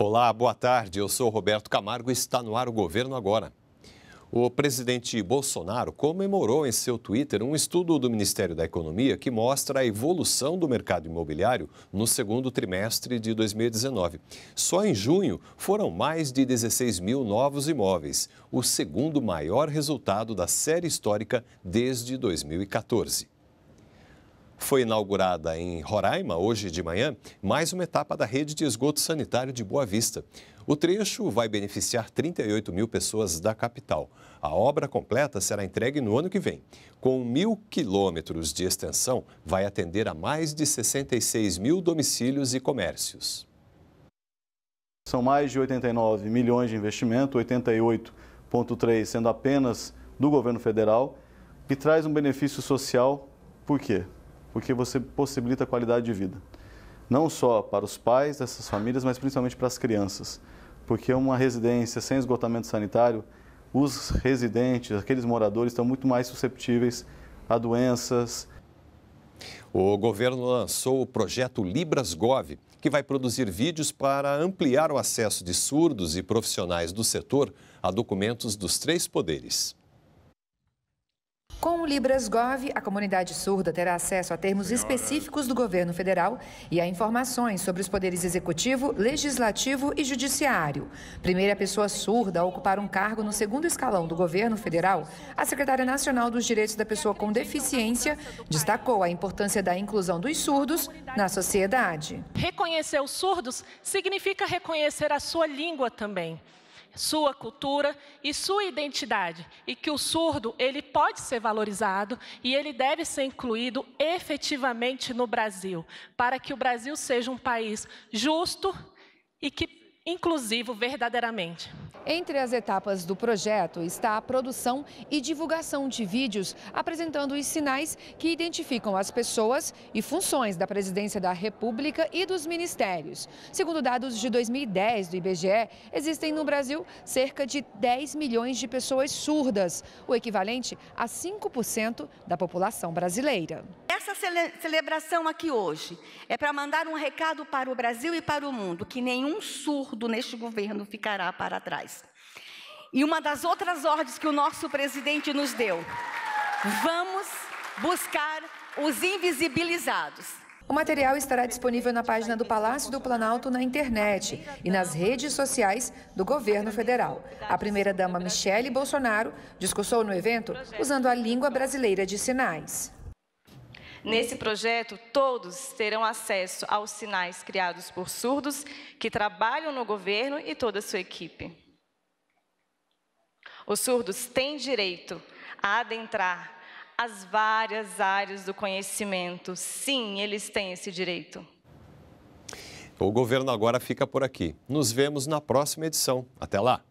Olá, boa tarde. Eu sou Roberto Camargo e está no ar o Governo Agora. O presidente Bolsonaro comemorou em seu Twitter um estudo do Ministério da Economia que mostra a evolução do mercado imobiliário no segundo trimestre de 2019. Só em junho foram mais de 16 mil novos imóveis, o segundo maior resultado da série histórica desde 2014. Foi inaugurada em Roraima, hoje de manhã, mais uma etapa da rede de esgoto sanitário de Boa Vista. O trecho vai beneficiar 38 mil pessoas da capital. A obra completa será entregue no ano que vem. Com mil quilômetros de extensão, vai atender a mais de 66 mil domicílios e comércios. São mais de 89 milhões de investimento, 88,3 sendo apenas do governo federal, que traz um benefício social, por quê? porque você possibilita qualidade de vida. Não só para os pais dessas famílias, mas principalmente para as crianças. Porque uma residência sem esgotamento sanitário, os residentes, aqueles moradores, estão muito mais susceptíveis a doenças. O governo lançou o projeto Libras Gov, que vai produzir vídeos para ampliar o acesso de surdos e profissionais do setor a documentos dos três poderes. Com o LibrasGov, a comunidade surda terá acesso a termos específicos do governo federal e a informações sobre os poderes executivo, legislativo e judiciário. Primeira pessoa surda a ocupar um cargo no segundo escalão do governo federal, a secretária nacional dos direitos da pessoa com deficiência destacou a importância da inclusão dos surdos na sociedade. Reconhecer os surdos significa reconhecer a sua língua também sua cultura e sua identidade, e que o surdo ele pode ser valorizado e ele deve ser incluído efetivamente no Brasil, para que o Brasil seja um país justo e que inclusivo verdadeiramente. Entre as etapas do projeto está a produção e divulgação de vídeos apresentando os sinais que identificam as pessoas e funções da Presidência da República e dos ministérios. Segundo dados de 2010 do IBGE, existem no Brasil cerca de 10 milhões de pessoas surdas, o equivalente a 5% da população brasileira essa celebração aqui hoje é para mandar um recado para o Brasil e para o mundo que nenhum surdo neste governo ficará para trás. E uma das outras ordens que o nosso presidente nos deu: vamos buscar os invisibilizados. O material estará disponível na página do Palácio do Planalto na internet e nas redes sociais do governo federal. A primeira-dama Michele Bolsonaro discursou no evento usando a língua brasileira de sinais. Nesse projeto, todos terão acesso aos sinais criados por surdos que trabalham no governo e toda a sua equipe. Os surdos têm direito a adentrar as várias áreas do conhecimento. Sim, eles têm esse direito. O governo agora fica por aqui. Nos vemos na próxima edição. Até lá!